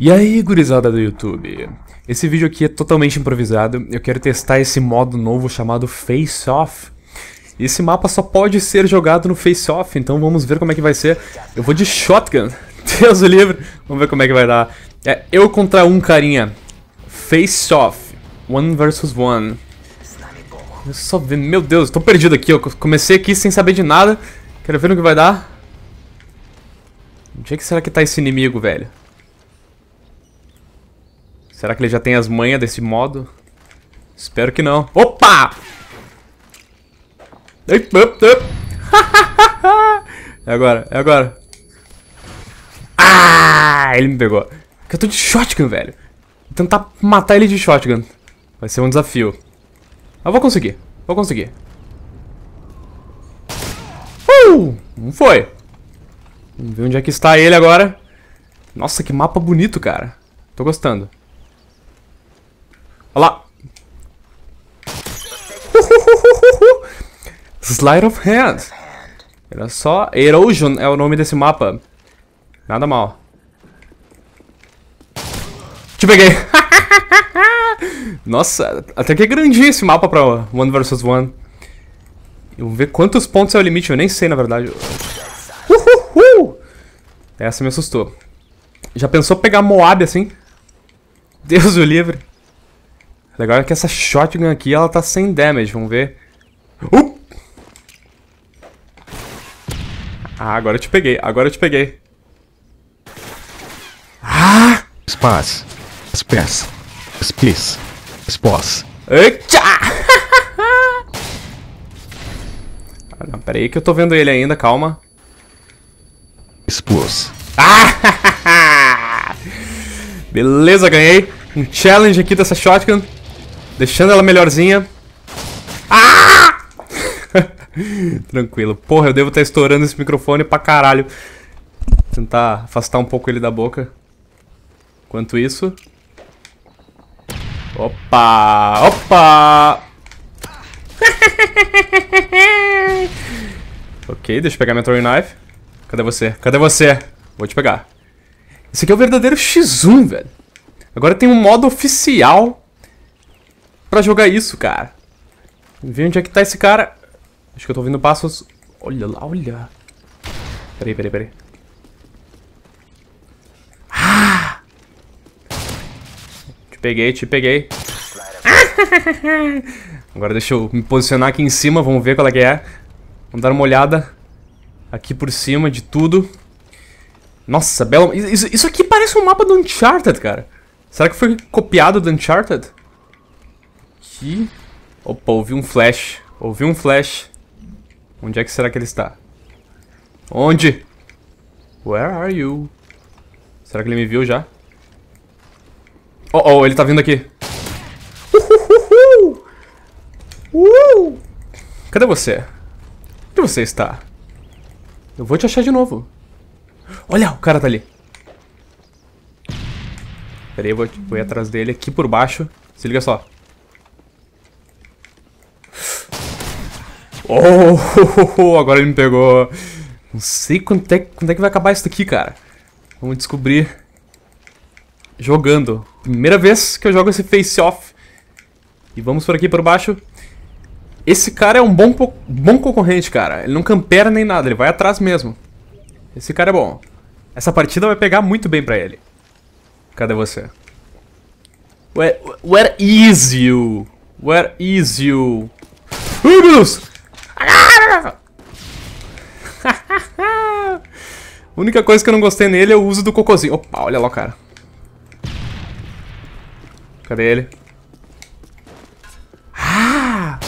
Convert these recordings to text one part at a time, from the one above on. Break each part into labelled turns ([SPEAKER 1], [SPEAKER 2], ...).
[SPEAKER 1] E aí, gurizada do YouTube? Esse vídeo aqui é totalmente improvisado. Eu quero testar esse modo novo chamado Face Off. Esse mapa só pode ser jogado no Face Off, então vamos ver como é que vai ser. Eu vou de shotgun. Deus livre. Vamos ver como é que vai dar. É eu contra um carinha. Face Off. One versus one. Eu só Meu Deus, tô perdido aqui. Eu comecei aqui sem saber de nada. Quero ver no que vai dar. Onde é que será que tá esse inimigo, velho? Será que ele já tem as manhas desse modo? Espero que não. Opa! É agora, é agora. Ah! Ele me pegou. Eu tô de shotgun, velho. Vou tentar matar ele de shotgun. Vai ser um desafio. Mas vou conseguir. Vou conseguir. Uh! Não foi. Vamos ver onde é que está ele agora. Nossa, que mapa bonito, cara. Tô gostando. Olha lá. Slide of Hand. Era só... Erosion é o nome desse mapa. Nada mal. Te peguei. Nossa, até que é grandinho esse mapa pra One versus One. Eu vou ver quantos pontos é o limite, eu nem sei, na verdade. Essa me assustou. Já pensou pegar Moab assim? Deus o livre. Legal é que essa shotgun aqui, ela tá sem damage. Vamos ver. Uh! Ah, agora eu te peguei. Agora eu te peguei. Ah! Espaço. Espécie. Espécie. Espós. Eita! ah, não, peraí que eu tô vendo ele ainda, calma. Explos. Ah! Beleza, ganhei um challenge aqui dessa shotgun. Deixando ela melhorzinha. Ah! Tranquilo. Porra, eu devo estar estourando esse microfone pra caralho. Tentar afastar um pouco ele da boca. Enquanto isso... Opa! Opa! ok, deixa eu pegar minha throwing knife. Cadê você? Cadê você? Vou te pegar. Esse aqui é o verdadeiro X1, velho. Agora tem um modo oficial pra jogar isso, cara. Vê onde é que tá esse cara. Acho que eu tô ouvindo passos... Olha lá, olha. Peraí, peraí, peraí. Ah! Te peguei, te peguei. Ah! Agora deixa eu me posicionar aqui em cima, vamos ver qual é que é. Vamos dar uma olhada aqui por cima de tudo. Nossa, belo... Isso, isso aqui parece um mapa do Uncharted, cara. Será que foi copiado do Uncharted? aqui. Opa, ouvi um flash. Ouvi um flash. Onde é que será que ele está? Onde? Where are you? Será que ele me viu já? Oh, oh, ele tá vindo aqui. Uhuhuhu! Cadê você? Onde você está? Eu vou te achar de novo. Olha, o cara tá ali. Pera aí, eu vou, vou ir atrás dele aqui por baixo. Se liga só. Oh, agora ele me pegou. Não sei quando é, quando é que vai acabar isso aqui, cara. Vamos descobrir. Jogando. Primeira vez que eu jogo esse face-off. E vamos por aqui por baixo. Esse cara é um bom, bom concorrente, cara. Ele não campera nem nada, ele vai atrás mesmo. Esse cara é bom. Essa partida vai pegar muito bem pra ele. Cadê você? Where, where is you? Where is you? Ai, meu Deus! A única coisa que eu não gostei nele é o uso do cocôzinho. Opa, olha lá cara. Cadê ele? Ah!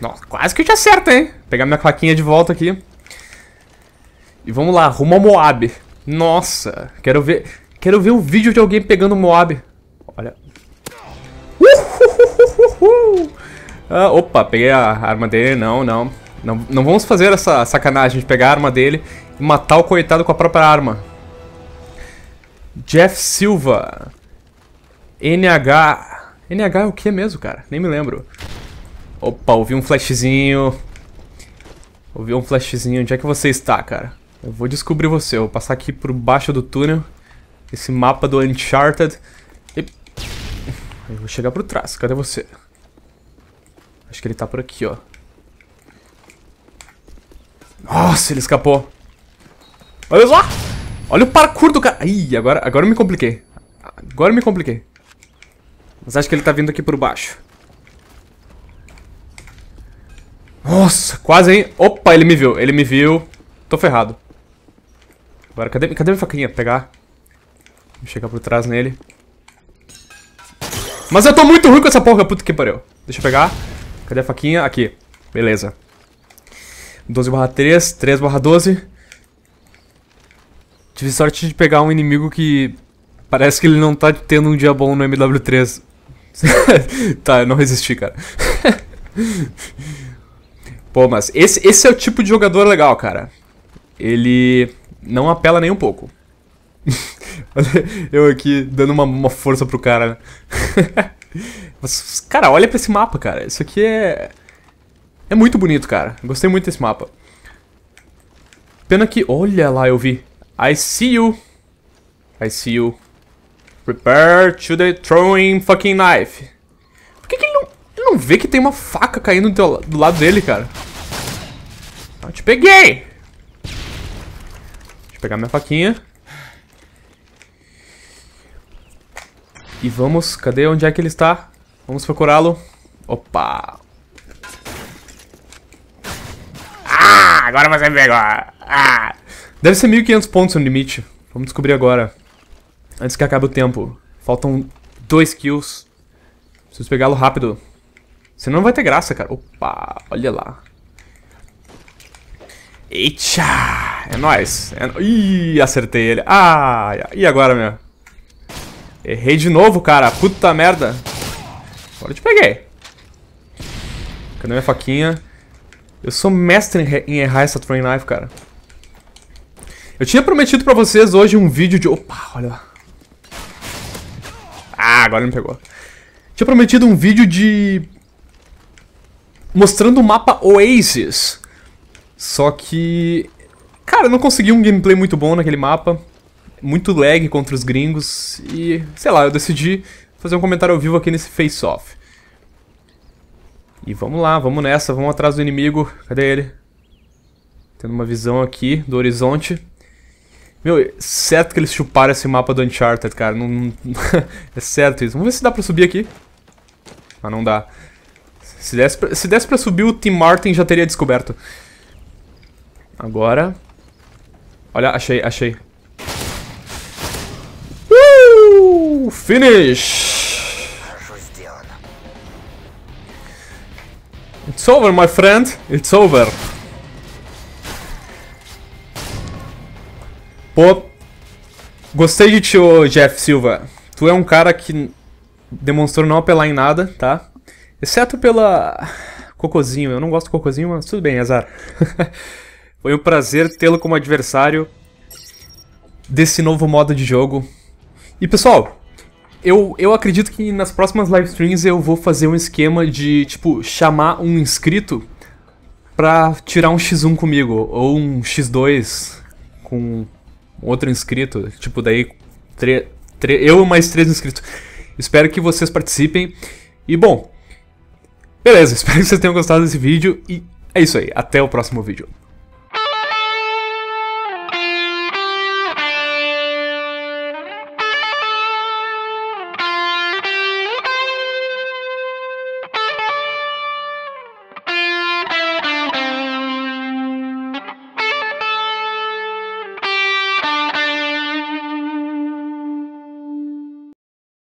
[SPEAKER 1] Nossa, quase que eu te acerto, hein? pegar minha claquinha de volta aqui. E vamos lá, rumo ao Moab. Nossa, quero ver... Quero ver um vídeo de alguém pegando o Moab. Olha. Uh, uh, uh, uh, uh. Ah, opa, peguei a arma dele, não, não. Não, não vamos fazer essa sacanagem de pegar a arma dele e matar o coitado com a própria arma. Jeff Silva. NH. NH é o que mesmo, cara? Nem me lembro. Opa, ouvi um flashzinho. Ouvi um flashzinho. Onde é que você está, cara? Eu vou descobrir você. Eu vou passar aqui por baixo do túnel. Esse mapa do Uncharted. E... Eu vou chegar por trás. Cadê você? Acho que ele tá por aqui, ó. Nossa, ele escapou. Olha só! Olha o parkour do cara. Ih, agora, agora eu me compliquei. Agora eu me compliquei. Mas acho que ele tá vindo aqui por baixo. Nossa, quase, hein? Opa, ele me viu. Ele me viu. Tô ferrado. Agora, cadê, cadê minha faquinha? Pegar. Vou chegar por trás nele. Mas eu tô muito ruim com essa porra. Puta que pariu. Deixa eu pegar. Cadê a faquinha? Aqui. Beleza. 12 barra 3, 3 barra 12. Tive sorte de pegar um inimigo que parece que ele não tá tendo um dia bom no MW3. tá, eu não resisti, cara. Pô, mas esse, esse é o tipo de jogador legal, cara. Ele não apela nem um pouco. eu aqui dando uma, uma força pro cara cara, olha pra esse mapa, cara. Isso aqui é... É muito bonito, cara. Gostei muito desse mapa. Pena que... Olha lá, eu vi. I see you. I see you. Prepare to the throwing fucking knife. Por que, que ele, não, ele não vê que tem uma faca caindo do, do lado dele, cara? Eu te peguei! Deixa eu pegar minha faquinha. E vamos, cadê? Onde é que ele está? Vamos procurá-lo. Opa! Ah, agora você me pegou! Ah. Deve ser 1500 pontos no limite. Vamos descobrir agora. Antes que acabe o tempo. Faltam 2 kills. Preciso pegá-lo rápido. Senão não vai ter graça, cara. Opa, olha lá. Eita! É nóis. É... Ih, acertei ele. Ah, e agora, meu? Errei de novo, cara. Puta merda. Agora eu te peguei. Cadê minha faquinha? Eu sou mestre em errar essa train knife, cara. Eu tinha prometido pra vocês hoje um vídeo de... Opa, olha lá. Ah, agora ele me pegou. Tinha prometido um vídeo de... Mostrando o mapa Oasis. Só que... Cara, eu não consegui um gameplay muito bom naquele mapa muito lag contra os gringos e, sei lá, eu decidi fazer um comentário ao vivo aqui nesse face-off. E vamos lá, vamos nessa, vamos atrás do inimigo. Cadê ele? Tendo uma visão aqui do horizonte. Meu, é certo que eles chuparam esse mapa do Uncharted, cara. Não, não é certo isso. Vamos ver se dá pra subir aqui. Mas não dá. Se desse, pra, se desse pra subir, o Tim Martin já teria descoberto. Agora... Olha, achei, achei. finish! It's over, my friend! It's over! Pô, gostei de ti, Jeff Silva. Tu é um cara que demonstrou não apelar em nada, tá? Exceto pela... Cocozinho. Eu não gosto de Cocozinho, mas tudo bem, azar. Foi um prazer tê-lo como adversário desse novo modo de jogo. E pessoal, eu, eu acredito que nas próximas live streams eu vou fazer um esquema de, tipo, chamar um inscrito pra tirar um X1 comigo, ou um X2 com outro inscrito. Tipo, daí eu mais três inscritos. Espero que vocês participem. E bom, beleza, espero que vocês tenham gostado desse vídeo. E é isso aí, até o próximo vídeo.